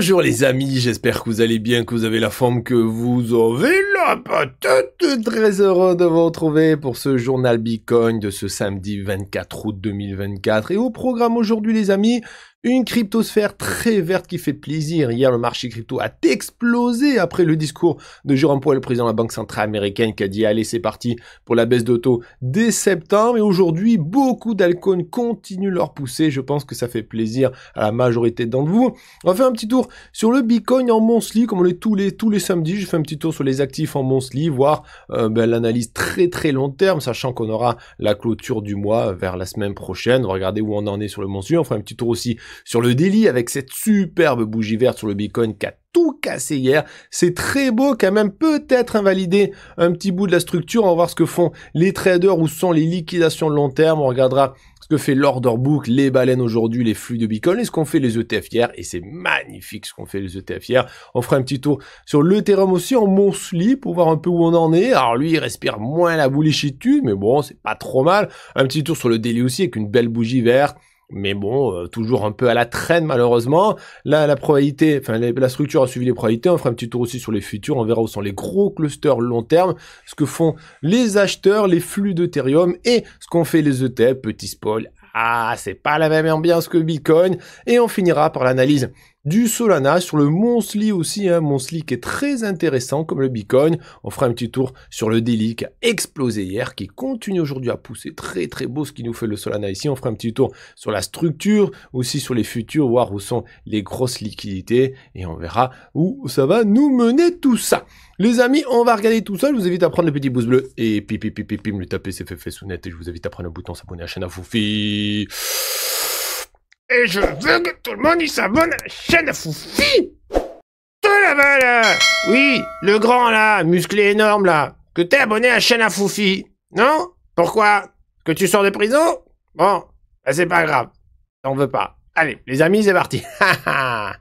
Bonjour les amis, j'espère que vous allez bien, que vous avez la forme que vous avez la patate. Très heureux de vous retrouver pour ce journal Bitcoin de ce samedi 24 août 2024. Et au programme aujourd'hui les amis, une cryptosphère très verte qui fait plaisir. Hier, le marché crypto a explosé après le discours de Jérôme Powell, le président de la Banque centrale américaine, qui a dit allez, c'est parti pour la baisse de taux dès septembre. Et aujourd'hui, beaucoup d'alcools continuent leur poussée. Je pense que ça fait plaisir à la majorité d'entre vous. On va faire un petit tour sur le Bitcoin en monthly, comme on l'est tous les, tous les samedis. Je fais un petit tour sur les actifs en monthly, voir euh, ben, l'analyse très très long terme, sachant qu'on aura la clôture du mois vers la semaine prochaine. On va regarder où on en est sur le monthly. On fera un petit tour aussi sur le délit avec cette superbe bougie verte sur le Bitcoin qui a tout cassé hier. C'est très beau quand même, peut-être invalider un petit bout de la structure. On va voir ce que font les traders, où sont les liquidations de long terme. On regardera ce que fait l'order book, les baleines aujourd'hui, les flux de Bitcoin et ce qu'on fait les ETF hier. Et c'est magnifique ce qu'on fait les ETF hier. On fera un petit tour sur l'Ethereum aussi en monthly pour voir un peu où on en est. Alors lui, il respire moins la boulichitude, mais bon, c'est pas trop mal. Un petit tour sur le daily aussi avec une belle bougie verte mais bon, euh, toujours un peu à la traîne malheureusement. Là, la probabilité, enfin la structure a suivi les probabilités. On fera un petit tour aussi sur les futurs. On verra où sont les gros clusters long terme, ce que font les acheteurs, les flux d'Ethereum et ce qu'ont fait les ETF. Petit spoil. Ah, c'est pas la même ambiance que Bitcoin. Et on finira par l'analyse du Solana, sur le Monsli aussi, un hein, Monsli qui est très intéressant comme le Bitcoin. On fera un petit tour sur le Daily qui a explosé hier, qui continue aujourd'hui à pousser très très beau ce qui nous fait le Solana ici. On fera un petit tour sur la structure, aussi sur les futurs, voir où sont les grosses liquidités et on verra où ça va nous mener tout ça. Les amis, on va regarder tout ça. Je vous invite à prendre le petit pouce bleu et pipi pipi pipi me le taper, c'est fait, fait, net. Et je vous invite à prendre le bouton s'abonner à la chaîne à Foufi. Et je veux que tout le monde y s'abonne à la chaîne à Foufi Toi là-bas, là Oui, le grand, là, musclé énorme, là Que t'es abonné à la chaîne à Foufi Non Pourquoi Que tu sors de prison Bon, bah, c'est pas grave. T'en veux pas. Allez, les amis, c'est parti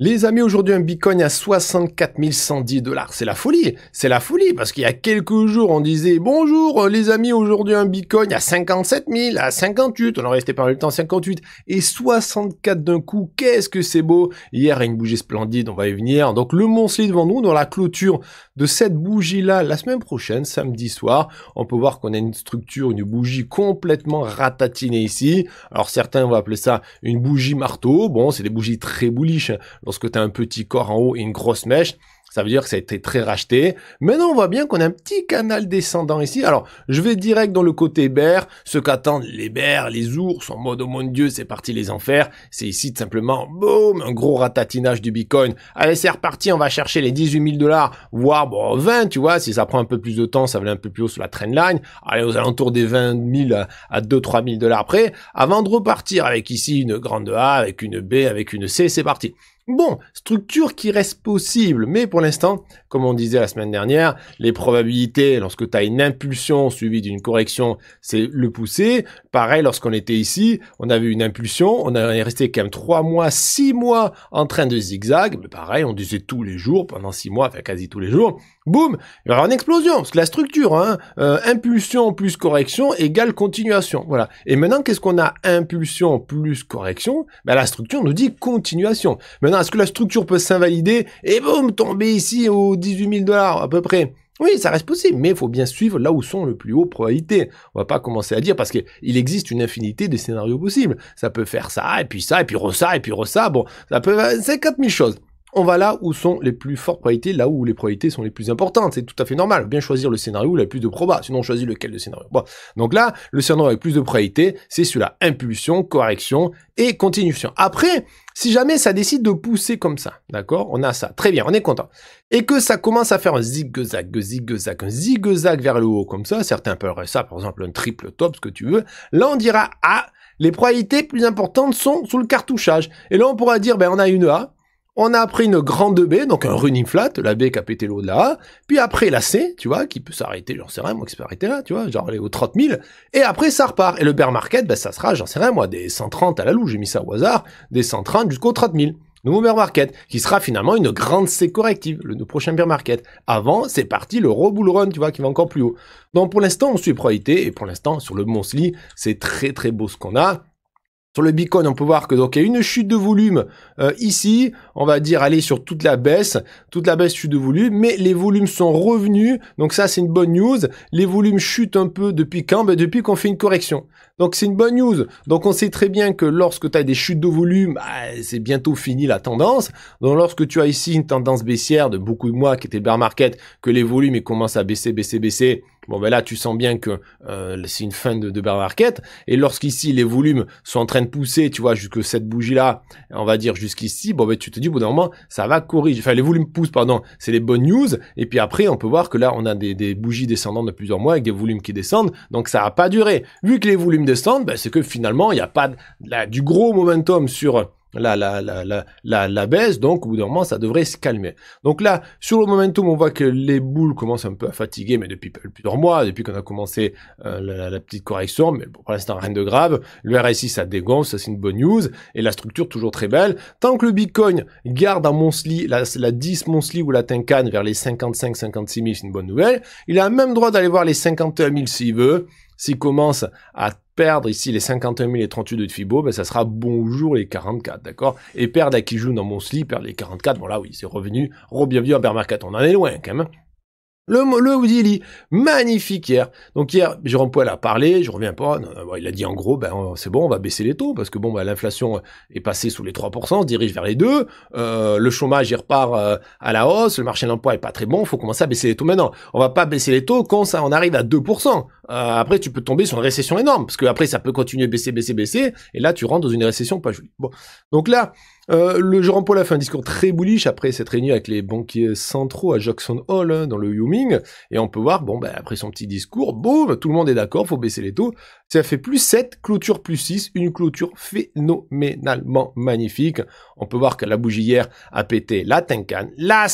Les amis, aujourd'hui un bitcoin à 64 110 dollars. C'est la folie, c'est la folie parce qu'il y a quelques jours on disait bonjour les amis, aujourd'hui un bitcoin à 57 000, à 58, on en restait mal le temps 58 et 64 d'un coup. Qu'est-ce que c'est beau Hier une bougie splendide, on va y venir. Donc le moncelet devant nous dans la clôture de cette bougie là la semaine prochaine samedi soir, on peut voir qu'on a une structure, une bougie complètement ratatinée ici. Alors certains vont appeler ça une bougie marteau. Bon, c'est des bougies très bullish lorsque tu as un petit corps en haut et une grosse mèche, ça veut dire que ça a été très racheté. Maintenant, on voit bien qu'on a un petit canal descendant ici. Alors, je vais direct dans le côté bear. ce qu'attendent les bears, les ours, en mode, oh mon dieu, c'est parti les enfers. C'est ici, tout simplement, boum, un gros ratatinage du bitcoin. Allez, c'est reparti, on va chercher les 18 000 dollars, voire, bon, 20, tu vois, si ça prend un peu plus de temps, ça va aller un peu plus haut sur la trendline. Allez, aux alentours des 20 000 à 2 3 000 dollars près, avant de repartir avec ici une grande A, avec une B, avec une C, c'est parti. Bon, structure qui reste possible, mais pour l'instant, comme on disait la semaine dernière, les probabilités, lorsque tu as une impulsion suivie d'une correction, c'est le pousser. Pareil, lorsqu'on était ici, on avait une impulsion, on est resté quand même 3 mois, 6 mois en train de zigzag. Mais pareil, on disait tous les jours, pendant six mois, enfin quasi tous les jours, boum, il va y avoir une explosion. Parce que la structure, hein, euh, impulsion plus correction égale continuation. Voilà. Et maintenant, qu'est-ce qu'on a Impulsion plus correction ben, La structure nous dit continuation. Maintenant, est-ce que la structure peut s'invalider et boum, tomber ici au 18 000 dollars à peu près. Oui, ça reste possible, mais il faut bien suivre là où sont les plus hauts probabilités. On va pas commencer à dire parce qu'il existe une infinité de scénarios possibles. Ça peut faire ça, et puis ça, et puis re ça, et puis re ça. Bon, ça peut, euh, c'est 000 choses on va là où sont les plus fortes probabilités, là où les probabilités sont les plus importantes. C'est tout à fait normal. Bien choisir le scénario où il y a plus de probas, sinon on choisit lequel de scénario. Bon. Donc là, le scénario avec plus de probabilités, c'est celui-là. Impulsion, correction et continuation. Après, si jamais ça décide de pousser comme ça, d'accord On a ça. Très bien, on est content. Et que ça commence à faire un zigzag, zigzag, un zigzag vers le haut comme ça. Certains peuvent ça, par exemple, un triple top, ce que tu veux. Là, on dira, ah, les probabilités plus importantes sont sous le cartouchage. Et là, on pourra dire, ben, on a une A, on a pris une grande B, donc un running flat, la B qui a pété l'eau de la A, puis après la C, tu vois, qui peut s'arrêter, j'en sais rien, moi qui peut s'arrêter là, tu vois, genre aller aux 30 000, et après ça repart. Et le bear market, ben ça sera, j'en sais rien, moi, des 130 à la louche, j'ai mis ça au hasard, des 130 jusqu'aux 30 000. Nouveau bear market, qui sera finalement une grande C corrective, le prochain bear market. Avant, c'est parti, le bull run, tu vois, qui va encore plus haut. Donc pour l'instant, on suit priorité, et pour l'instant, sur le monthly, c'est très très beau ce qu'on a. Sur le Bitcoin, on peut voir que donc il y a une chute de volume euh, ici, on va dire aller sur toute la baisse, toute la baisse chute de volume, mais les volumes sont revenus, donc ça c'est une bonne news. Les volumes chutent un peu depuis quand ben, Depuis qu'on fait une correction. Donc c'est une bonne news. Donc on sait très bien que lorsque tu as des chutes de volume, bah, c'est bientôt fini la tendance. Donc lorsque tu as ici une tendance baissière de beaucoup de mois qui était bear market, que les volumes commencent à baisser, baisser, baisser, Bon, ben là, tu sens bien que euh, c'est une fin de, de Bernard Et lorsqu'ici, les volumes sont en train de pousser, tu vois, jusque cette bougie-là, on va dire jusqu'ici, bon, ben tu te dis, au bout ça va corriger. Enfin, les volumes poussent, pardon, c'est les bonnes news. Et puis après, on peut voir que là, on a des, bougies descendant de plusieurs mois avec des volumes qui descendent. Donc, ça n'a pas duré. Vu que les volumes descendent, ben, c'est que finalement, il n'y a pas de, du gros momentum sur la, la, la baisse, donc au bout d'un moment, ça devrait se calmer. Donc là, sur le momentum, on voit que les boules commencent un peu à fatiguer, mais depuis plusieurs mois, depuis qu'on a commencé euh, la, petite correction, mais pour l'instant, rien de grave. Le RSI, ça dégonfle, ça c'est une bonne news, et la structure toujours très belle. Tant que le Bitcoin garde à monthly, la, la 10 monthly ou la Tenkan vers les 55-56 000, c'est une bonne nouvelle. Il a même droit d'aller voir les 51 000 s'il veut. S'il commence à perdre ici les 51 000 et 38 de Fibo, ben ça sera bonjour les 44, d'accord Et perdre à qui joue dans mon slip, perdre les 44, bon là oui, c'est revenu, re-bienvenue à Bermarcat, on en est loin quand même. Le, le Lee, magnifique hier. Donc hier, Jérôme Poel a parlé, je reviens pas, il a dit en gros, ben oh, c'est bon, on va baisser les taux, parce que bon, ben, l'inflation est passée sous les 3%, se dirige vers les 2, euh, le chômage il repart euh, à la hausse, le marché de l'emploi est pas très bon, faut commencer à baisser les taux maintenant. On va pas baisser les taux quand ça on arrive à 2%. Euh, après, tu peux tomber sur une récession énorme, parce que après, ça peut continuer baisser, baisser, baisser, et là, tu rentres dans une récession pas jolie. Bon, donc là, euh, le jean Paul a fait un discours très bullish après cette réunion avec les banquiers centraux à Jackson Hall hein, dans le Wyoming, et on peut voir, bon, ben, après son petit discours, boum, tout le monde est d'accord, faut baisser les taux. Ça fait plus 7, clôture plus 6, une clôture phénoménalement magnifique. On peut voir que la bougie hier a pété la tincane, la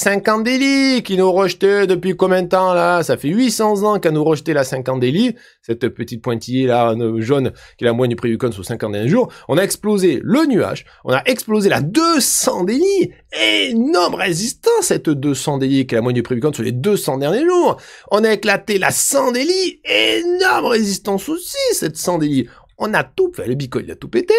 délits qui nous rejetait depuis combien de temps là Ça fait 800 ans qu'elle nous rejetait la délits. cette petite pointillée là jaune qui est la moindre du prix du con sur 51 jours. On a explosé le nuage, on a explosé la 200 délits énorme résistance cette 200 délit qui est la moindre du prix du sur les 200 derniers jours. On a éclaté la 100 délits énorme résistance aussi 700 délits. On a tout, fait, le Bitcoin il a tout pété.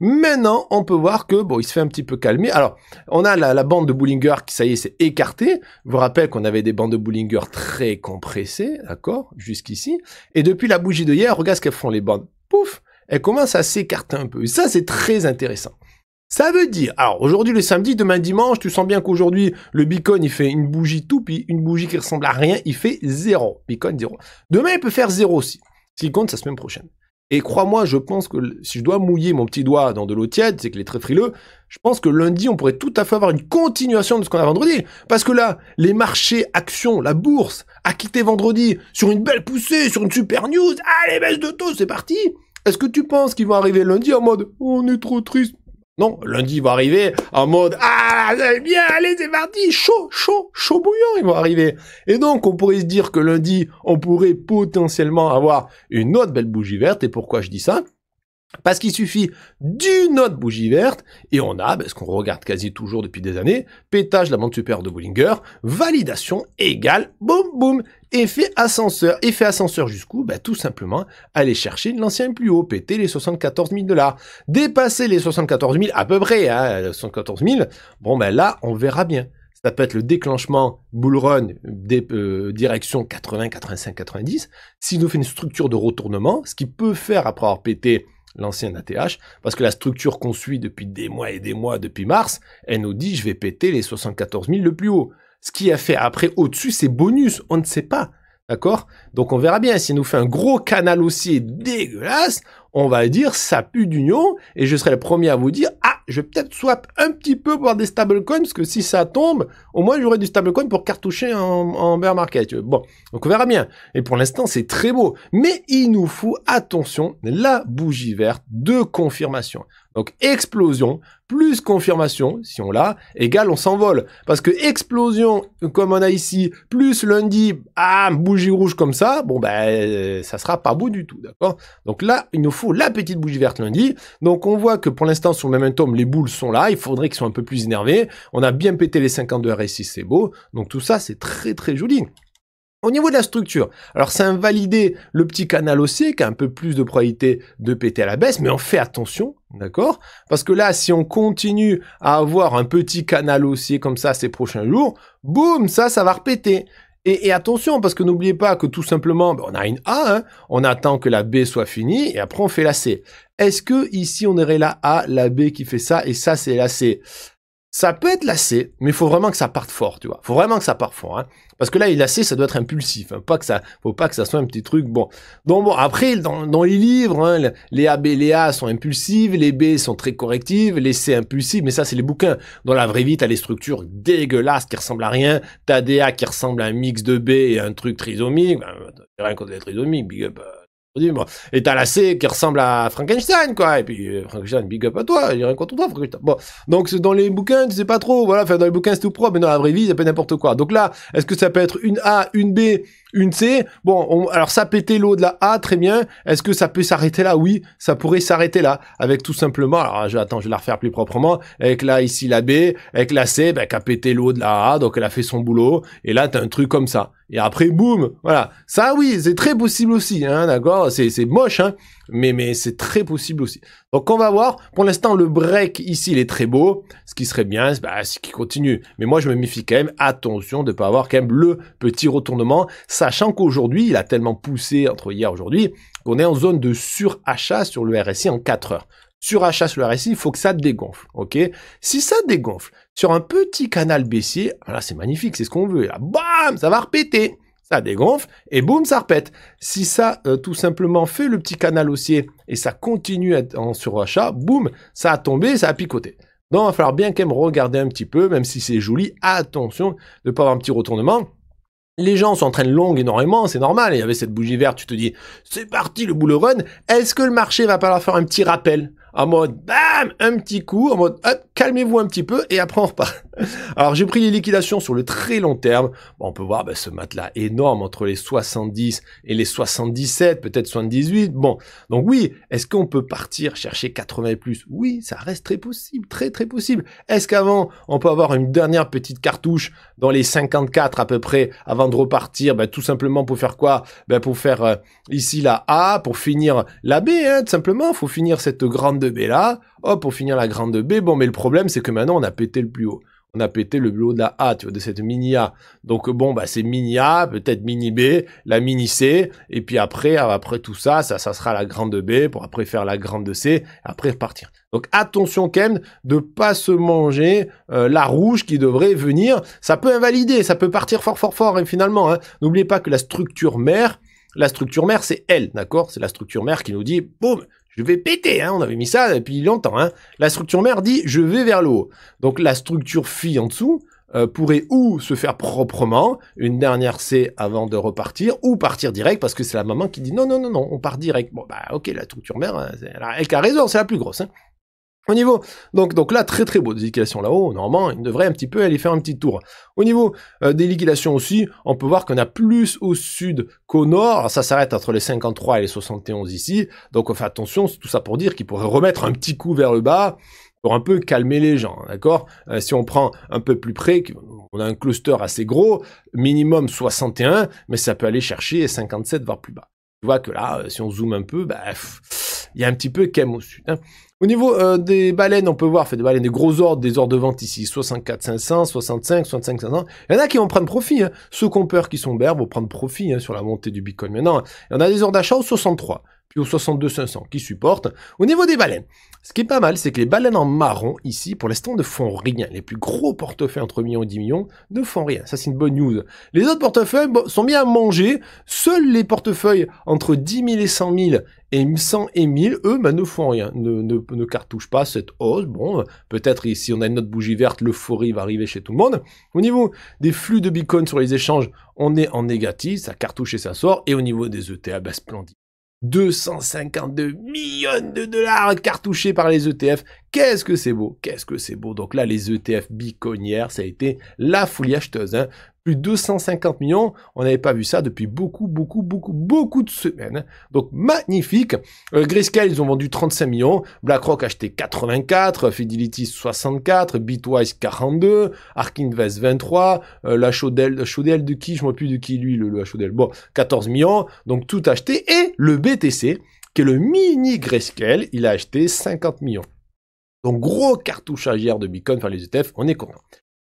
Maintenant, on peut voir que bon, il se fait un petit peu calmer. Alors, on a la, bande de Bullinger qui, ça y est, s'est écartée. vous rappelle qu'on avait des bandes de Bullinger très compressées, d'accord, jusqu'ici. Et depuis la bougie de hier, regarde ce qu'elles font les bandes. Pouf, elles commencent à s'écarter un peu. Et ça, c'est très intéressant. Ça veut dire, alors aujourd'hui le samedi, demain dimanche, tu sens bien qu'aujourd'hui le beacon il fait une bougie tout, toupie, une bougie qui ressemble à rien, il fait zéro. Bitcoin zéro. Demain il peut faire zéro aussi qui compte, sa semaine prochaine. Et crois-moi, je pense que si je dois mouiller mon petit doigt dans de l'eau tiède, c'est qu'il est très frileux, je pense que lundi, on pourrait tout à fait avoir une continuation de ce qu'on a vendredi. Parce que là, les marchés actions, la bourse, a quitté vendredi sur une belle poussée, sur une super news. Allez, ah, baisse de taux, c'est parti Est-ce que tu penses qu'ils vont arriver lundi en mode on est trop triste » Non, lundi, va arriver en mode « Ah, ah, eh bien, allez, c'est mardi, chaud, chaud, chaud bouillant, ils vont arriver. Et donc, on pourrait se dire que lundi, on pourrait potentiellement avoir une autre belle bougie verte. Et pourquoi je dis ça parce qu'il suffit d'une autre bougie verte, et on a, ben, ce qu'on regarde quasi toujours depuis des années, pétage la bande supérieure de Bollinger, validation égale, boum boum, Effet ascenseur. Effet ascenseur jusqu'où bah, Tout simplement aller chercher l'ancien plus haut, péter les 74 000 dollars. Dépasser les 74 000 à peu près, hein, 74 000, bon ben là on verra bien. Ça peut être le déclenchement bull run des, euh, direction 80, 85, 90. S'il nous fait une structure de retournement, ce qu'il peut faire après avoir pété l'ancien ATH, parce que la structure qu'on suit depuis des mois et des mois, depuis mars, elle nous dit je vais péter les 74 000 le plus haut. Ce qui a fait après au-dessus, c'est bonus, on ne sait pas. D'accord Donc on verra bien. S'il nous fait un gros canal aussi dégueulasse, on va dire ça pue d'union et je serai le premier à vous dire ah, je vais peut-être swap un petit peu pour des stablecoins parce que si ça tombe, au moins j'aurai du stablecoin pour cartoucher en, en bear market. Bon, donc on verra bien. Et pour l'instant, c'est très beau. Mais il nous faut, attention, la bougie verte de confirmation. Donc explosion plus confirmation, si on l'a, égale on s'envole. Parce que explosion, comme on a ici, plus lundi, ah, bougie rouge comme ça, bon ben euh, ça sera pas beau du tout, d'accord Donc là, il nous faut la petite bougie verte lundi. Donc on voit que pour l'instant sur le momentum, les boules sont là, il faudrait qu'ils soient un peu plus énervés. On a bien pété les 52 RSI, c'est beau. Donc tout ça, c'est très très joli. Au niveau de la structure, alors c'est invalidé le petit canal haussier qui a un peu plus de probabilité de péter à la baisse, mais on fait attention D'accord Parce que là, si on continue à avoir un petit canal haussier comme ça ces prochains jours, boum, ça, ça va repéter. Et, attention, parce que n'oubliez pas que tout simplement, ben, on a une A, hein. on attend que la B soit finie, et après on fait la C. Est-ce que ici on aurait la A, la B qui fait ça, et ça c'est la C ça peut être lassé, mais il faut vraiment que ça parte fort, tu vois. faut vraiment que ça parte fort. Hein. Parce que là, il lacé, ça doit être impulsif. Hein. Pas que ça, faut pas que ça soit un petit truc. Bon, donc bon, après, dans, dans les livres, hein, les A, B, les A sont impulsives, les B sont très correctives, les C impulsives, mais ça, c'est les bouquins. Dans la vraie vie, t'as les structures dégueulasses qui ressemblent à rien. T'as des A qui ressemblent à un mix de B et un truc trisomique. Ben, rien contre les trisomiques, big up. Euh. Et t'as la C qui ressemble à Frankenstein, quoi. Et puis, euh, Frankenstein, big up à toi, il a rien contre toi, Frankenstein. Bon, donc dans les bouquins, tu sais pas trop, voilà, enfin dans les bouquins c'est tout propre, mais dans la vraie vie, c'est pas n'importe quoi. Donc là, est-ce que ça peut être une A, une B une C, bon, alors ça pétait l'eau de la A, très bien. Est-ce que ça peut s'arrêter là Oui, ça pourrait s'arrêter là. Avec tout simplement, alors je, attends, je vais la refaire plus proprement. Avec là, ici, la B, avec la C, ben, qui a pété l'eau de la A, donc elle a fait son boulot. Et là, as un truc comme ça. Et après, boum, voilà. Ça, oui, c'est très possible aussi, hein, d'accord c'est, c'est moche, hein, mais, mais c'est très possible aussi. Donc on va voir. Pour l'instant, le break ici, il est très beau. Ce qui serait bien, bah, c'est qu'il continue. Mais moi, je me méfie quand même. Attention de ne pas avoir quand même le petit retournement. Sachant qu'aujourd'hui, il a tellement poussé entre hier et aujourd'hui qu'on est en zone de surachat sur le RSI en 4 heures. Surachat sur le RSI, il faut que ça dégonfle. ok si ça dégonfle sur un petit canal baissier, là, c'est magnifique, c'est ce qu'on veut. Là, bam, ça va repéter ça dégonfle et boum, ça repète. Si ça euh, tout simplement fait le petit canal haussier et ça continue à en surachat, boum, ça a tombé, ça a picoté. Donc, il va falloir bien quand même regarder un petit peu, même si c'est joli, attention de ne pas avoir un petit retournement. Les gens s'entraînent longue énormément, c'est normal. Il y avait cette bougie verte, tu te dis, c'est parti le boule run. Est-ce que le marché va pas faire un petit rappel en mode, bam, un petit coup, en mode, hop, calmez-vous un petit peu et après on repart. Alors j'ai pris les liquidations sur le très long terme. on peut voir ben, ce matelas énorme entre les 70 et les 77, peut-être 78. Bon, donc oui, est-ce qu'on peut partir chercher 80 et plus Oui, ça reste très possible, très très possible. Est-ce qu'avant, on peut avoir une dernière petite cartouche dans les 54 à peu près avant de repartir ben, Tout simplement pour faire quoi ben, Pour faire euh, ici la A, pour finir la B, hein, tout simplement. faut finir cette grande B là. Hop oh, pour finir la grande B, bon, mais le problème, c'est que maintenant, on a pété le plus haut. On a pété le plus haut de la A, tu vois, de cette mini A. Donc, bon, bah, c'est mini A, peut-être mini B, la mini C, et puis après, après tout ça, ça, ça sera la grande B, pour après faire la grande C, après repartir. Donc attention Ken, de pas se manger euh, la rouge qui devrait venir. Ça peut invalider, ça peut partir fort fort fort et hein, finalement. Hein. N'oubliez pas que la structure mère, la structure mère c'est elle, d'accord C'est la structure mère qui nous dit boum, je vais péter, hein, on avait mis ça depuis longtemps. Hein. La structure mère dit je vais vers le haut. Donc la structure fille en dessous euh, pourrait ou se faire proprement, une dernière C avant de repartir, ou partir direct parce que c'est la maman qui dit non, non, non, non, on part direct. Bon, bah ok, la structure mère, hein, elle, a raison, c'est la plus grosse. Hein. Au niveau, donc, donc là, très très beau des liquidations là-haut, normalement, il devrait un petit peu aller faire un petit tour. Au niveau euh, des liquidations aussi, on peut voir qu'on a plus au sud qu'au nord, Alors, ça s'arrête entre les 53 et les 71 ici, donc on fait attention, c'est tout ça pour dire qu'il pourrait remettre un petit coup vers le bas, pour un peu calmer les gens, d'accord euh, Si on prend un peu plus près, on a un cluster assez gros, minimum 61, mais ça peut aller chercher 57, voire plus bas. Tu vois que là, euh, si on zoome un peu, bah, il y a un petit peu qu'aime au sud. Hein. Au niveau euh, des baleines, on peut voir, fait des baleines, des gros ordres, des ordres de vente ici, 64 500, 65, 65 500. Il y en a qui vont prendre profit. Hein. Ceux qui ont peur, qui sont berbes, vont prendre profit hein, sur la montée du Bitcoin. Maintenant, hein. il y en a des ordres d'achat au 63 puis au 62-500 qui supportent. Au niveau des baleines, ce qui est pas mal, c'est que les baleines en marron, ici, pour l'instant, ne font rien. Les plus gros portefeuilles entre 1 million et 10 millions ne font rien. Ça, c'est une bonne news. Les autres portefeuilles sont bien à manger. Seuls les portefeuilles entre 10 000 et 100 000 et 100 et 1000, eux, ben, ne font rien, ne, ne, ne cartouchent pas cette hausse. Bon, peut-être ici on a une autre bougie verte, l'euphorie va arriver chez tout le monde. Au niveau des flux de bitcoin sur les échanges, on est en négatif, ça cartouche et ça sort. Et au niveau des ETA, bah, ben, splendide. 252 millions de dollars cartouchés par les ETF. Qu'est-ce que c'est beau, qu'est-ce que c'est beau. Donc là, les ETF biconnières, ça a été la folie acheteuse. Hein. Plus de 250 millions, on n'avait pas vu ça depuis beaucoup, beaucoup, beaucoup, beaucoup de semaines. Donc magnifique. Euh, Grayscale, ils ont vendu 35 millions. BlackRock a acheté 84, Fidelity 64, Bitwise 42, Ark Invest 23, la Chaudel, de qui Je ne me plus de qui lui, le, le Bon, 14 millions. Donc tout acheté. Et le BTC, qui est le mini Grayscale, il a acheté 50 millions. Donc gros à hier de Bitcoin, enfin les ETF, on est content.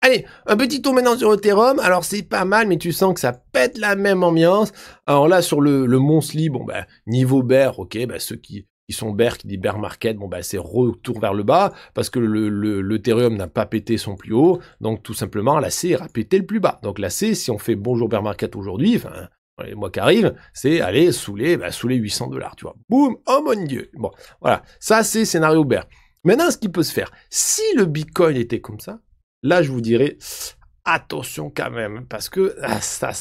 Allez, un petit tour maintenant sur Ethereum. Alors c'est pas mal, mais tu sens que ça pète la même ambiance. Alors là, sur le, le Monsli, bon ben, niveau bear, ok, ben ceux qui, sont bear, qui dit bear market, bon ben c'est retour vers le bas, parce que l'Ethereum le, n'a pas pété son plus haut, donc tout simplement la C a pété le plus bas. Donc la C, si on fait bonjour bear market aujourd'hui, enfin les mois qui arrivent, c'est aller sous les, sous les 800 dollars, tu vois. Boum, oh mon dieu. Bon, voilà, ça c'est scénario bear. Maintenant, ce qui peut se faire, si le Bitcoin était comme ça, là je vous dirais attention quand même, parce que ah, ça,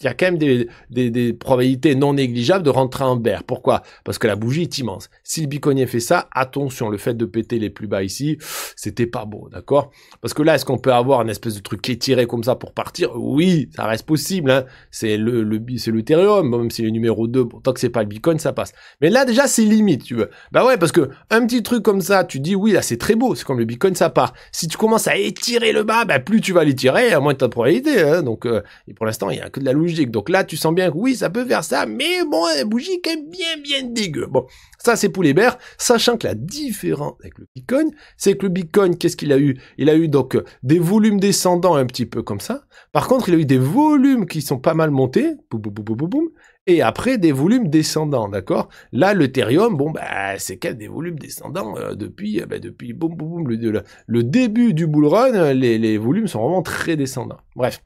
il y a quand même des, probabilités non négligeables de rentrer en berre. Pourquoi Parce que la bougie est immense. Si le biconnier fait ça, attention, le fait de péter les plus bas ici, c'était pas beau, d'accord Parce que là, est-ce qu'on peut avoir un espèce de truc qui est tiré comme ça pour partir Oui, ça reste possible. Hein. C'est le, le même si le numéro 2, tant que c'est pas le Bitcoin, ça passe. Mais là, déjà, c'est limite, tu veux. Bah ouais, parce que un petit truc comme ça, tu dis, oui, là, c'est très beau, c'est comme le Bitcoin, ça part. Si tu commences à étirer le bas, bah, plus tu vas l'étirer, moins tu as de probabilité. Hein. Donc, euh, pour l'instant, il y a que de la donc là, tu sens bien que oui, ça peut faire ça, mais bon, la qui est bien, bien dégueu. Bon, ça c'est pour les bers, sachant que la différence avec le Bitcoin, c'est que le Bitcoin, qu'est-ce qu'il a eu Il a eu donc euh, des volumes descendants un petit peu comme ça. Par contre, il a eu des volumes qui sont pas mal montés, boum, et après des volumes descendants, d'accord Là, l'Ethereum, bon, bah, c'est quand des volumes descendants euh, depuis, euh, bah, depuis boum, le, le, début du bull run, les, les volumes sont vraiment très descendants. Bref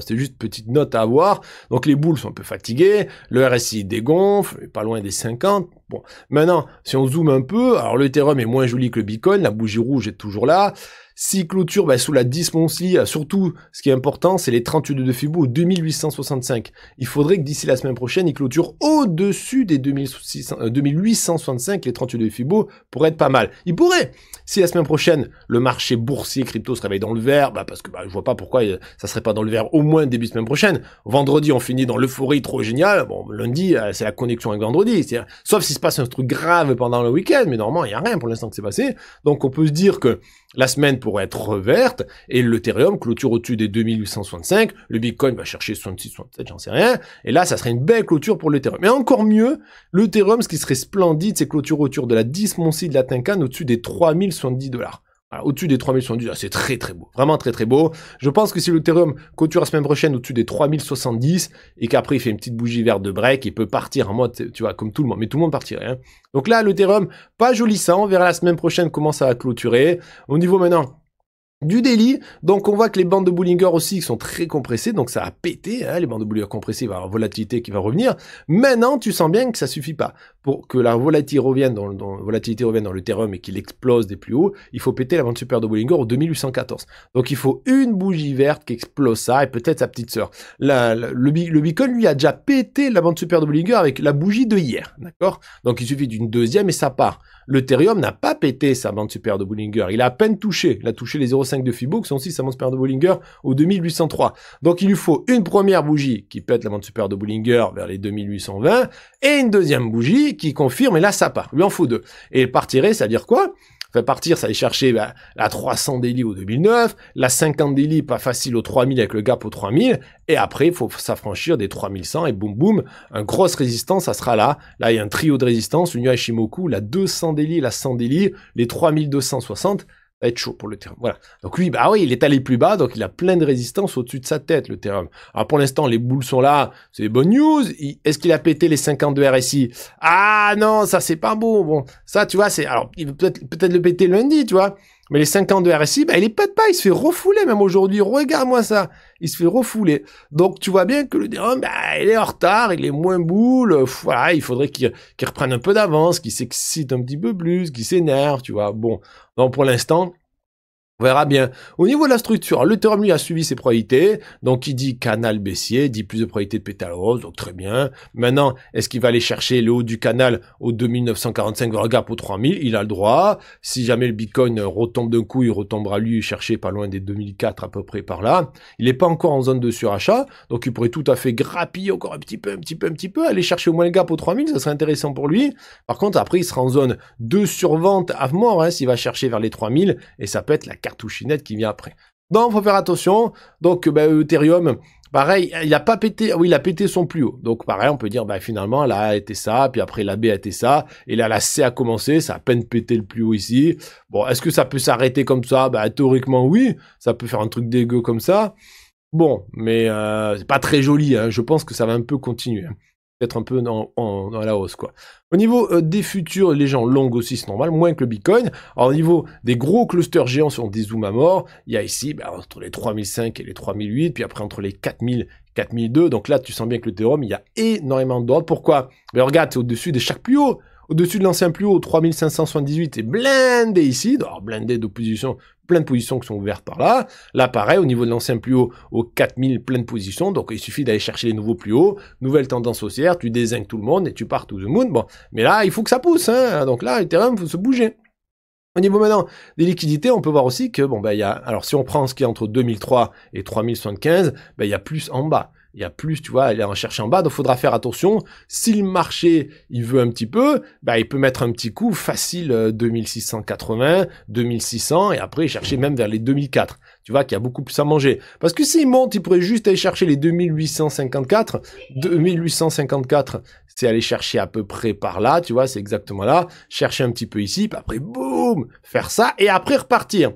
c'est c'était juste petite note à avoir. Donc les boules sont un peu fatiguées, le RSI dégonfle, pas loin des 50. Bon, maintenant, si on zoome un peu, alors l'Ethereum est moins joli que le Bitcoin, la bougie rouge est toujours là si clôture bah, sous la 10 euh, surtout, ce qui est important, c'est les 38 de Fibo 2865. Il faudrait que d'ici la semaine prochaine, il clôture au-dessus des 2600, 2865, euh, les 38 de Fibo, pour être pas mal. Il pourrait Si la semaine prochaine, le marché boursier crypto se réveille dans le vert, bah, parce que bah, je vois pas pourquoi euh, ça serait pas dans le vert au moins début de semaine prochaine. Vendredi, on finit dans l'euphorie trop géniale. Bon, lundi, c'est la connexion avec vendredi. Sauf s'il se passe un truc grave pendant le week-end, mais normalement, il n'y a rien pour l'instant que c'est passé. Donc on peut se dire que la semaine pourrait être reverte, et l'Ethereum clôture au-dessus des 2865. Le Bitcoin va chercher 66, 67, j'en sais rien. Et là, ça serait une belle clôture pour l'Ethereum. Mais encore mieux, l'Ethereum, ce qui serait splendide, c'est clôture autour de la 10 de la Tinkan au-dessus des 3070 dollars. Au-dessus des 3070, ah, c'est très très beau. Vraiment très très beau. Je pense que si l'Ethereum clôture la semaine prochaine au-dessus des 3070 et qu'après il fait une petite bougie verte de break, il peut partir en mode, tu vois, comme tout le monde. Mais tout le monde partirait. Hein. Donc là, l'Ethereum, pas joli ça. On verra la semaine prochaine comment ça va clôturer. Au niveau maintenant du délit. Donc on voit que les bandes de Bollinger aussi sont très compressées, donc ça a pété, hein, les bandes de Bollinger compressées, la volatilité qui va revenir. Maintenant, tu sens bien que ça suffit pas. Pour que la volatilité revienne dans, le volatilité revienne dans l'Ethereum et qu'il explose des plus hauts, il faut péter la bande super de Bollinger au 2814. Donc il faut une bougie verte qui explose ça et peut-être sa petite sœur. le, le, lui, a déjà pété la bande super de Bollinger avec la bougie de hier, d'accord Donc il suffit d'une deuxième et ça part. Le L'Ethereum n'a pas pété sa bande super de Bollinger, il a à peine touché, il a touché les 5 de Fibou, sont 6, sa super de Bollinger au 2803. Donc il lui faut une première bougie qui pète la montre super de Bollinger vers les 2820 et une deuxième bougie qui confirme, et là ça part, lui en faut deux. Et partirait, ça veut dire quoi Enfin, partir, ça allait chercher bah, la 300 délits au 2009, la 50 délits pas facile au 3000 avec le gap au 3000, et après, il faut s'affranchir des 3100 et boum boum, une grosse résistance, ça sera là. Là, il y a un trio de résistance, une Hashimoku, la 200 délits la 100 délits les 3260, être eh, chaud pour le terrain. Voilà. Donc lui, bah oui, il est allé plus bas, donc il a plein de résistance au-dessus de sa tête, le terrain. Alors pour l'instant, les boules sont là, c'est des bonnes news. Est-ce qu'il a pété les 52 RSI Ah non, ça c'est pas beau. Bon, ça tu vois, c'est alors il peut peut-être le péter lundi, tu vois. Mais les 50 ans de RSI, ben, il est pas de pas, il se fait refouler même aujourd'hui. Regarde-moi ça. Il se fait refouler. Donc, tu vois bien que le Dirham, ben, il est en retard, il est moins boule. il faudrait qu'il reprenne un peu d'avance, qu'il s'excite un petit peu plus, qu'il s'énerve, tu vois. Bon. Donc, pour l'instant, on verra bien. Au niveau de la structure, le terme, lui, a suivi ses probabilités. Donc, il dit canal baissier, dit plus de probabilité de pétale rose. Donc, très bien. Maintenant, est-ce qu'il va aller chercher le haut du canal au 2945 gap pour 3000 Il a le droit. Si jamais le Bitcoin retombe d'un coup, il retombera, lui, chercher pas loin des 2004 à peu près par là. Il n'est pas encore en zone de surachat. Donc, il pourrait tout à fait grappiller encore un petit peu, un petit peu, un petit peu, aller chercher au moins le gap au 3000. Ça serait intéressant pour lui. Par contre, après, il sera en zone de survente à mort, hein, s'il va chercher vers les 3000. Et ça peut être la carte nette qui vient après. Donc, faut faire attention. Donc, ben, Ethereum, pareil, il a pas pété, oui, il a pété son plus haut. Donc, pareil, on peut dire, bah, finalement, la A était été ça, puis après la B a été ça, et là, la C a commencé, ça a à peine pété le plus haut ici. Bon, est-ce que ça peut s'arrêter comme ça? Bah, théoriquement, oui, ça peut faire un truc dégueu comme ça. Bon, mais euh, c'est pas très joli, hein. je pense que ça va un peu continuer. Hein être un peu dans, en, la hausse quoi. Au niveau euh, des futurs, les gens longues aussi c'est normal, moins que le Bitcoin. au niveau des gros clusters géants sur des zooms à mort, il y a ici bah, entre les 3005 et les 3008, puis après entre les 4000 4002. Donc là tu sens bien que le théorème, il y a énormément d'ordre. Pourquoi Mais ben, regarde, c'est au-dessus des chaque plus haut. Au-dessus de l'ancien plus haut, 3578 est blindé ici, alors blindé de positions, plein de positions qui sont ouvertes par là. Là, pareil, au niveau de l'ancien plus haut, aux 4000 plein de positions, donc il suffit d'aller chercher les nouveaux plus hauts, nouvelle tendance haussière, tu désingues tout le monde et tu pars tout le monde. Bon, mais là, il faut que ça pousse, hein, donc là, Ethereum, il faut se bouger. Au niveau maintenant des liquidités, on peut voir aussi que, bon, ben il y a, alors si on prend ce qui est entre 2003 et 3075, ben il y a plus en bas il y a plus, tu vois, aller est en chercher en bas, donc faudra faire attention. Si le marché, il veut un petit peu, bah, il peut mettre un petit coup facile 2680, euh, 2600, et après chercher même vers les 2004. Tu vois qu'il y a beaucoup plus à manger. Parce que s'il monte, il pourrait juste aller chercher les 2854. 2854, c'est aller chercher à peu près par là, tu vois, c'est exactement là. Chercher un petit peu ici, puis après, boum, faire ça, et après repartir.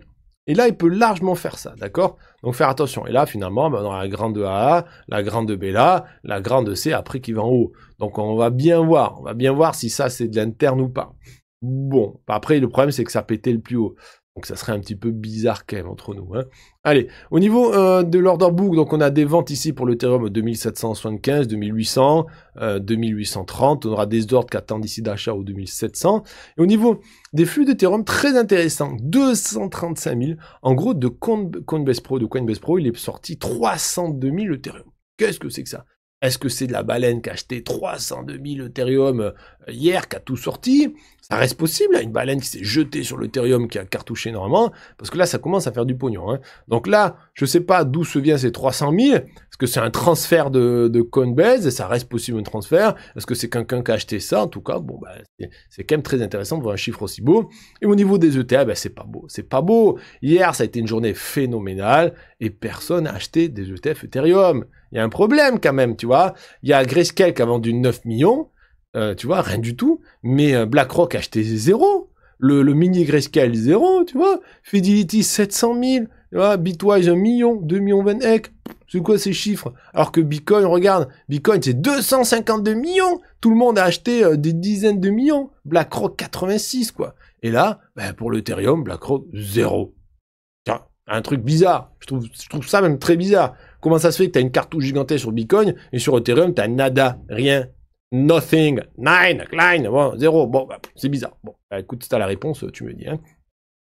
Et là, il peut largement faire ça, d'accord Donc faire attention. Et là, finalement, on ben, a la grande A, la grande B là, la grande C après qui va en haut. Donc on va bien voir, on va bien voir si ça c'est de l'interne ou pas. Bon, après le problème c'est que ça pétait le plus haut. Donc ça serait un petit peu bizarre quand même entre nous. Hein. Allez, au niveau euh, de l'order book, donc on a des ventes ici pour l'Ethereum 2775, 2800, 2830. On aura des ordres qui attendent ici d'achat au 2700. Et au niveau des flux d'Ethereum, très intéressant, 235 000. En gros, de Coinbase Pro, de Coinbase Pro, il est sorti 302 000 Ethereum. Qu'est-ce que c'est que ça est-ce que c'est de la baleine qui a acheté 302 000 Ethereum euh, hier, qui a tout sorti Ça reste possible, hein, une baleine qui s'est jetée sur l'Ethereum, qui a cartouché normalement, parce que là, ça commence à faire du pognon. Hein. Donc là, je ne sais pas d'où se vient ces 300 000. Est-ce que c'est un transfert de, de Coinbase Ça reste possible un transfert. Est-ce que c'est quelqu'un qui a acheté ça En tout cas, bon, bah, c'est quand même très intéressant de voir un chiffre aussi beau. Et au niveau des ETH, bah, c'est pas beau. C'est pas beau. Hier, ça a été une journée phénoménale et personne n'a acheté des ETF Ethereum. Il y a un problème quand même, tu vois. Il y a Grayscale qui a vendu 9 millions, euh, tu vois, rien du tout, mais euh, BlackRock a acheté zéro. Le, mini Grayscale, zéro, tu vois. Fidelity, 700 000. Tu vois, Bitwise, 1 million, 2 millions 20 eh, C'est quoi ces chiffres Alors que Bitcoin, regarde, Bitcoin, c'est 252 millions. Tout le monde a acheté euh, des dizaines de millions. BlackRock, 86, quoi. Et là, ben, pour l'Ethereum, BlackRock, zéro. Un truc bizarre. Je trouve, ça même très bizarre. Comment ça se fait que tu as une cartouche gigantesque sur Bitcoin et sur Ethereum, tu as nada, rien, nothing, nine, nine, bon, zéro. Bon, bah, c'est bizarre. Bon, bah, écoute, si tu as la réponse, tu me dis. Hein.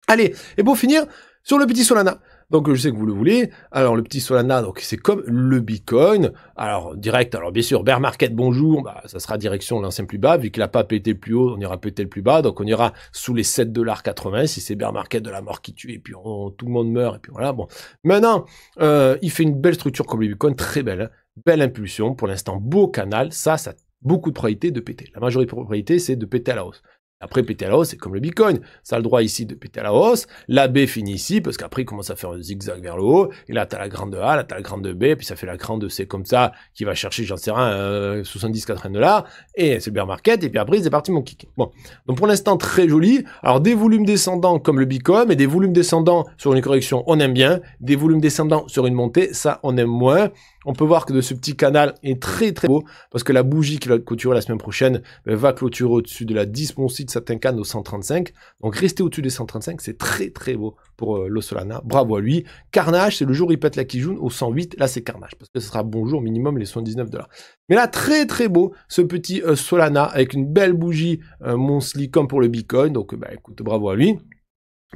Allez, et pour finir, sur le petit Solana. Donc je sais que vous le voulez. Alors le petit Solana, donc c'est comme le Bitcoin. Alors direct, alors bien sûr, bear market bonjour, bah, ça sera direction l'ancien plus bas, vu qu'il n'a pas pété plus haut, on ira péter le plus bas, donc on ira sous les 7,80$ si c'est bear market de la mort qui tue, et puis tout le monde meurt, et puis voilà, bon. Maintenant, euh, il fait une belle structure comme le Bitcoin, très belle, belle impulsion, pour l'instant, beau canal, ça, ça a beaucoup de probabilité de péter. La majorité de probabilité c'est de péter à la hausse. Après, péter à la hausse, c'est comme le Bitcoin. Ça a le droit ici de péter à la hausse. La B finit ici, parce qu'après, il commence à faire un zigzag vers le haut. Et là, tu as la grande A, là, tu la grande B, puis ça fait la grande C comme ça, qui va chercher, j'en sais rien, 70, euh, 80 dollars. Et c'est le bear market. Et puis après, c'est parti mon kick. Bon. Donc pour l'instant, très joli. Alors, des volumes descendants comme le Bitcoin, et des volumes descendants sur une correction, on aime bien. Des volumes descendants sur une montée, ça, on aime moins. On peut voir que de ce petit canal est très très beau parce que la bougie qui va clôturer la semaine prochaine ben, va clôturer au-dessus de la 10 de certains cannes au 135. Donc rester au-dessus des 135, c'est très très beau pour euh, le Solana, Bravo à lui. Carnage, c'est le jour où il pète la Kijun au 108. Là, c'est Carnage parce que ce sera bonjour au minimum les 79 dollars. Mais là, très très beau ce petit euh, Solana avec une belle bougie euh, Monsli comme pour le Bitcoin. Donc bah, écoute, bravo à lui.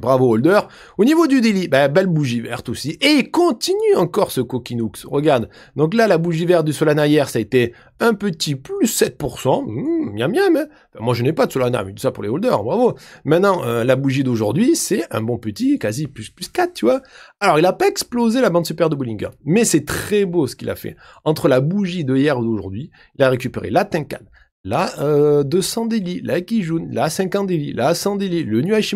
Bravo Holder. Au niveau du délit, bah, belle bougie verte aussi. Et continue encore ce Coquinux, Regarde. Donc là, la bougie verte du Solana hier, ça a été un petit plus 7%. Mmh, miam miam. Hein. moi, je n'ai pas de Solana, mais ça pour les holders. Bravo. Maintenant, euh, la bougie d'aujourd'hui, c'est un bon petit, quasi plus, plus 4, tu vois. Alors, il n'a pas explosé la bande super de Bollinger. Mais c'est très beau ce qu'il a fait. Entre la bougie de hier et d'aujourd'hui, il a récupéré la Tenkan, là euh, 200 délits, là Kijun, la 50 délits, la 100 délits, le nuage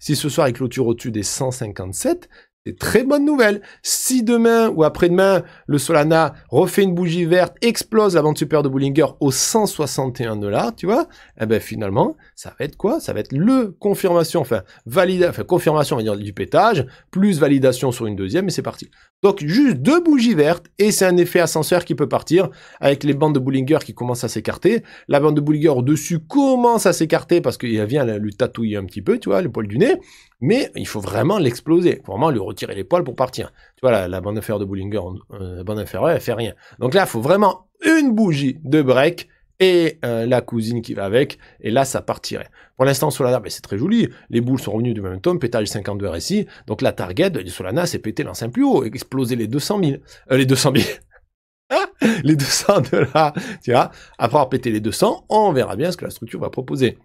Si ce soir il clôture au-dessus des 157, c'est très bonne nouvelle. Si demain ou après-demain, le Solana refait une bougie verte, explose la vente super de Bullinger aux 161 dollars, tu vois, eh ben finalement, ça va être quoi Ça va être le confirmation, enfin, validation, enfin, confirmation, on va dire, du pétage, plus validation sur une deuxième, et c'est parti. Donc juste deux bougies vertes et c'est un effet ascenseur qui peut partir avec les bandes de Bollinger qui commencent à s'écarter. La bande de Bollinger au-dessus commence à s'écarter parce qu'il vient lui tatouiller un petit peu, tu vois, le poil du nez. Mais il faut vraiment l'exploser, faut vraiment lui retirer les poils pour partir. Tu vois, la, bande inférieure de Bollinger, euh, la bande inférieure, elle fait rien. Donc là, il faut vraiment une bougie de break et euh, la cousine qui va avec, et là ça partirait. Pour l'instant, Solana, ben, c'est très joli, les boules sont revenues du même tome, pétage 52 RSI, donc la target de Solana, c'est péter l'ancien plus haut, exploser les 200 000, euh, les 200 000, les 200 dollars, tu vois, après avoir pété les 200, on verra bien ce que la structure va proposer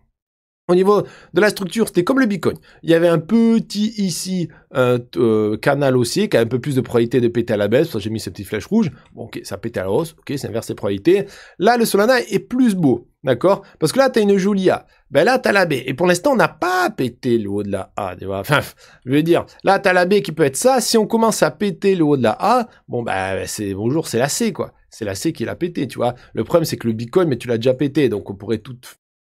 au niveau de la structure, c'était comme le Bitcoin. Il y avait un petit ici euh, canal haussier qui a un peu plus de probabilité de péter à la baisse. J'ai mis cette petite flèche rouge, Bon, ok, ça pète à la hausse. Ok, c'est inverse ses probabilités. Là, le Solana est plus beau. D'accord Parce que là, tu as une jolie A. Ben là, tu as la B. Et pour l'instant, on n'a pas pété le haut de la A. Enfin, je veux dire, là, tu as la B qui peut être ça. Si on commence à péter le haut de la A, bon, ben, c'est bonjour, c'est la C, quoi. C'est la C qui l'a pété, tu vois. Le problème, c'est que le Bitcoin, mais tu l'as déjà pété. Donc, on pourrait tout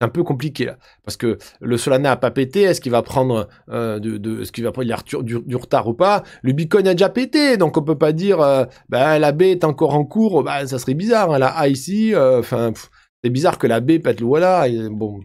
un peu compliqué là, parce que le Solana a pas pété, est-ce qu'il va prendre euh, de, ce qu'il va prendre du, du, retard ou pas Le Bitcoin a déjà pété, donc on peut pas dire euh, bah, la B est encore en cours, bah, ça serait bizarre, hein, la A ici, euh, enfin c'est bizarre que la B pète le voilà, bon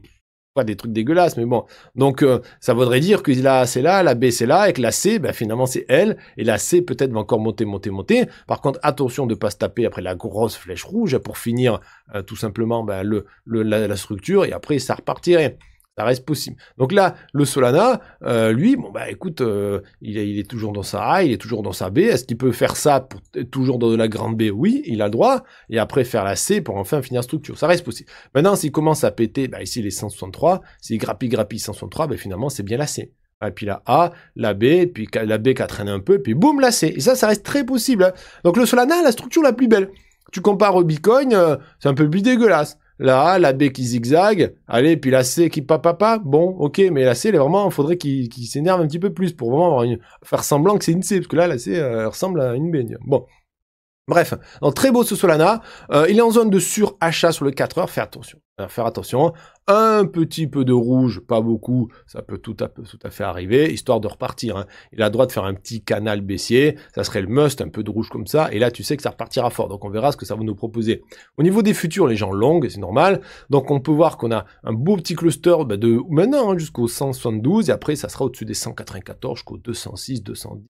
pas des trucs dégueulasses, mais bon. Donc, euh, ça voudrait dire que la c'est là, la B c'est là, et que la C, ben, finalement c'est L, et la C peut-être va encore monter, monter, monter. Par contre, attention de pas se taper après la grosse flèche rouge pour finir euh, tout simplement ben, le, la, la, structure, et après ça repartirait. Ça reste possible. Donc là, le Solana, euh, lui, bon bah écoute, euh, il, est, il, est, toujours dans sa A, il est toujours dans sa B. Est-ce qu'il peut faire ça pour toujours dans de la grande B Oui, il a le droit. Et après faire la C pour enfin finir structure. Ça reste possible. Maintenant, s'il commence à péter, bah ici les 163, s'il grappille grappille 163, bah finalement c'est bien la C. Et puis la A, la B, puis la B qui a traîné un peu, puis boum, la C. Et ça, ça reste très possible. Hein. Donc le Solana, la structure la plus belle. Tu compares au Bitcoin, euh, c'est un peu plus dégueulasse la A, la B qui zigzague, allez, puis la C qui papapa, bon, ok, mais la C, elle est vraiment, faudrait qu'il s'énerve un petit peu plus pour vraiment avoir une, faire semblant que c'est une C, parce que là, la C, elle ressemble à une B. Bon, Bref, donc très beau ce Solana. Euh, il est en zone de surachat sur le 4 heures. Faire attention. Euh, faire attention. Un petit peu de rouge, pas beaucoup. Ça peut tout à, tout à fait arriver, histoire de repartir. Hein. Il a le droit de faire un petit canal baissier. Ça serait le must, un peu de rouge comme ça. Et là, tu sais que ça repartira fort. Donc, on verra ce que ça va nous proposer. Au niveau des futurs, les gens longues, c'est normal. Donc, on peut voir qu'on a un beau petit cluster bah, de maintenant hein, jusqu'au 172. Et après, ça sera au-dessus des 194 jusqu'au 206, 210,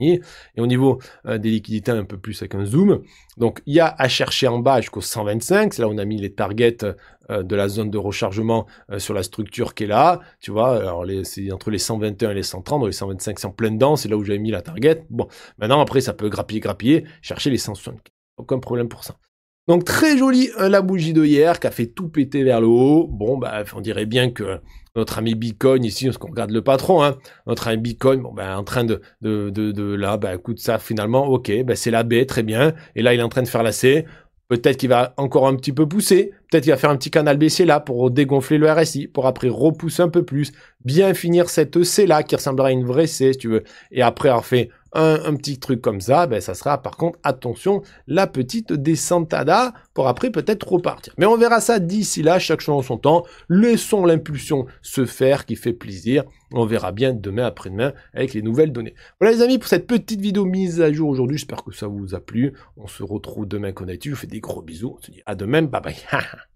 et au niveau euh, des liquidités, un peu plus avec un zoom. Donc, il y a à chercher en bas jusqu'au 125. C'est là où on a mis les targets euh, de la zone de rechargement euh, sur la structure qui est là. Tu vois, alors c'est entre les 121 et les 130. Les 125, c'est en plein dedans. C'est là où j'avais mis la target. Bon, maintenant, après, ça peut grappiller, grappiller, chercher les 175. Aucun problème pour ça. Donc très joli euh, la bougie de hier qui a fait tout péter vers le haut. Bon, bah, on dirait bien que notre ami Bitcoin ici, parce qu'on regarde le patron, hein, notre ami Bitcoin, bon, bah, en train de, de, de, là, bah, écoute ça finalement, ok, bah, c'est la B, très bien. Et là, il est en train de faire la C. Peut-être qu'il va encore un petit peu pousser. Peut-être qu'il va faire un petit canal baissier là pour dégonfler le RSI, pour après repousser un peu plus, bien finir cette C là qui ressemblera à une vraie C si tu veux. Et après avoir fait un, petit truc comme ça, ben, ça sera par contre, attention, la petite descentada pour après peut-être repartir. Mais on verra ça d'ici là, chaque chose en son temps. Laissons l'impulsion se faire qui fait plaisir. On verra bien demain après-demain avec les nouvelles données. Voilà les amis pour cette petite vidéo mise à jour aujourd'hui. J'espère que ça vous a plu. On se retrouve demain qu'on Je vous fais des gros bisous. On à demain. Bye bye.